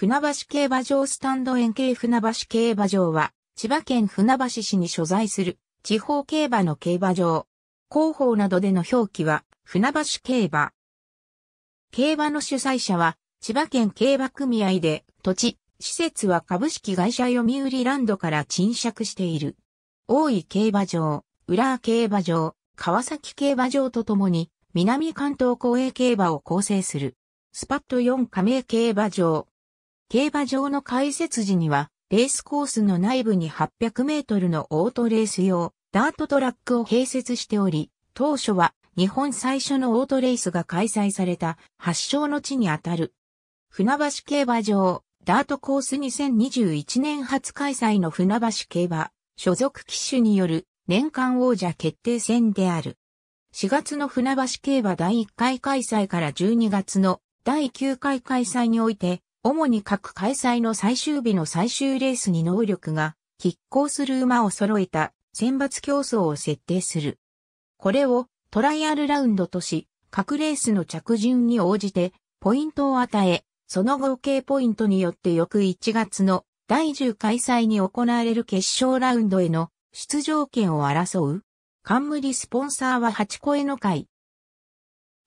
船橋競馬場スタンド円形船橋競馬場は、千葉県船橋市に所在する地方競馬の競馬場。広報などでの表記は、船橋競馬。競馬の主催者は、千葉県競馬組合で、土地、施設は株式会社読売ランドから賃借している。大井競馬場、浦和競馬場、川崎競馬場とともに、南関東公営競馬を構成する。スパット4加盟競馬場、競馬場の開設時には、レースコースの内部に800メートルのオートレース用、ダートトラックを併設しており、当初は日本最初のオートレースが開催された発祥の地にあたる。船橋競馬場、ダートコース2021年初開催の船橋競馬、所属機種による年間王者決定戦である。4月の船橋競馬第1回開催から12月の第9回開催において、主に各開催の最終日の最終レースに能力が、拮抗する馬を揃えた選抜競争を設定する。これをトライアルラウンドとし、各レースの着順に応じてポイントを与え、その合計ポイントによって翌1月の第10開催に行われる決勝ラウンドへの出場権を争う。冠スポンサーは8声の会。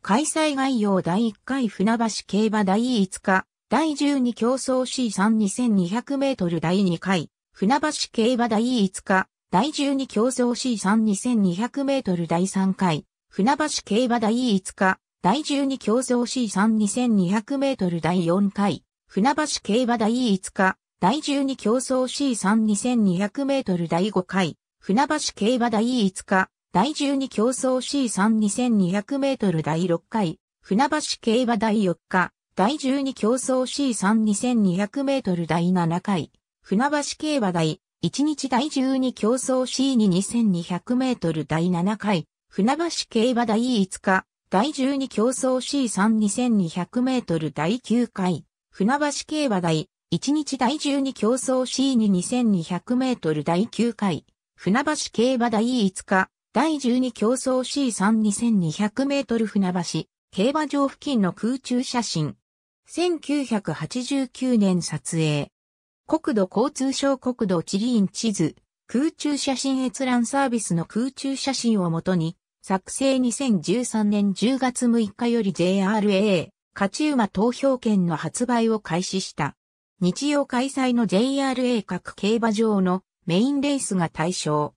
開催概要第1回船橋競馬第5日、第12競争 C32200 メートル第2回、船橋競馬第5日、第12競争 C3200 メートル第3回、船橋競馬第5日、第12競争 C3200 メートル第4回、船橋競馬第5日、第12競争 C3200 メートル第5回、船橋競馬第5日、第12競争 C3200 メートル第6回、船橋競馬第4日、第12競争 C32200 メートル第7回、船橋競馬台、1日第12競争 C22200 メートル第7回、船橋競馬第5日、第12競争 C32200 メートル第9回、船橋競馬台、1日第12競争 C222200 メートル第9回、船橋競馬第5日、第12競争 C32200 メートル船橋、競馬場付近の空中写真。1989年撮影。国土交通省国土地理院地図、空中写真閲覧サービスの空中写真をもとに、作成2013年10月6日より JRA、勝ち馬投票券の発売を開始した。日曜開催の JRA 各競馬場のメインレースが対象。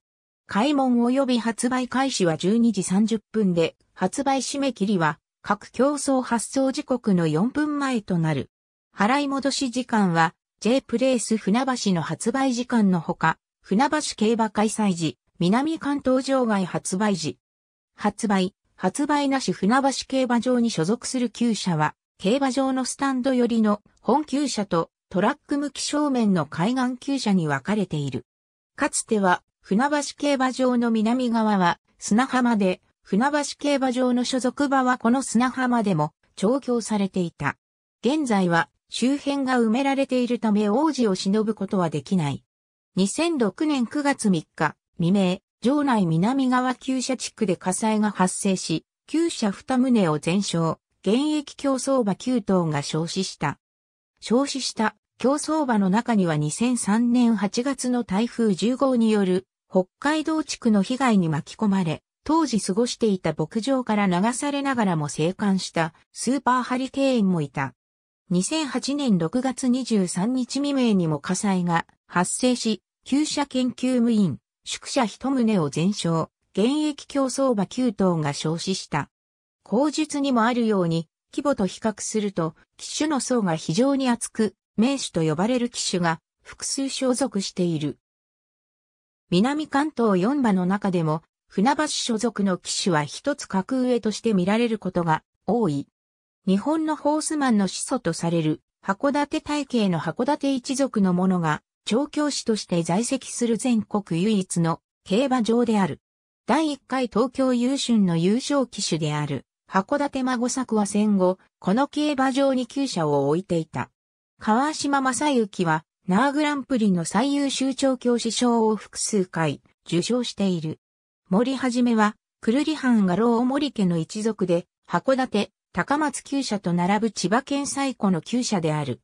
開門及び発売開始は12時30分で、発売締め切りは各競争発送時刻の4分前となる。払い戻し時間は J プレイス船橋の発売時間のほか、船橋競馬開催時、南関東場外発売時。発売、発売なし船橋競馬場に所属する旧車は、競馬場のスタンド寄りの本旧車とトラック向き正面の海岸旧車に分かれている。かつては、船橋競馬場の南側は砂浜で、船橋競馬場の所属場はこの砂浜でも調教されていた。現在は周辺が埋められているため王子を忍ぶことはできない。2006年9月3日未明、城内南側旧社地区で火災が発生し、旧社2棟を全焼、現役競争馬9頭が焼死した。焼死した競争馬の中には2003年8月の台風10号による北海道地区の被害に巻き込まれ、当時過ごしていた牧場から流されながらも生還したスーパーハリケーンもいた。2008年6月23日未明にも火災が発生し、旧社研究務員、宿舎一棟を全焼、現役競争馬9頭が消死した。口述にもあるように、規模と比較すると、機種の層が非常に厚く、名手と呼ばれる機種が複数所属している。南関東4馬の中でも船橋所属の騎手は一つ格上として見られることが多い。日本のホースマンの始祖とされる函館体系の函館一族の者が調教師として在籍する全国唯一の競馬場である。第1回東京優春の優勝騎手である函館孫作は戦後、この競馬場に厩舎を置いていた。川島正幸は、ナーグランプリの最優秀調教師賞を複数回受賞している。森はじめは、くるり藩が老森家の一族で、函館、高松旧社と並ぶ千葉県最古の旧社である。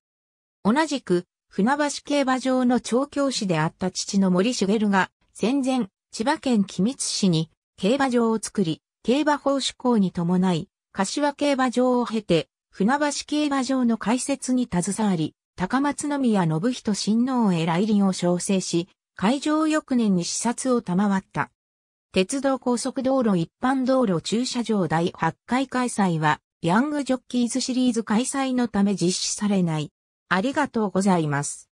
同じく、船橋競馬場の調教師であった父の森茂が、戦前、千葉県君津市に競馬場を作り、競馬法施行に伴い、柏競馬場を経て、船橋競馬場の開設に携わり、高松宮信人親王へ来臨を招請し、会場翌年に視察を賜った。鉄道高速道路一般道路駐車場第8回開催は、ヤングジョッキーズシリーズ開催のため実施されない。ありがとうございます。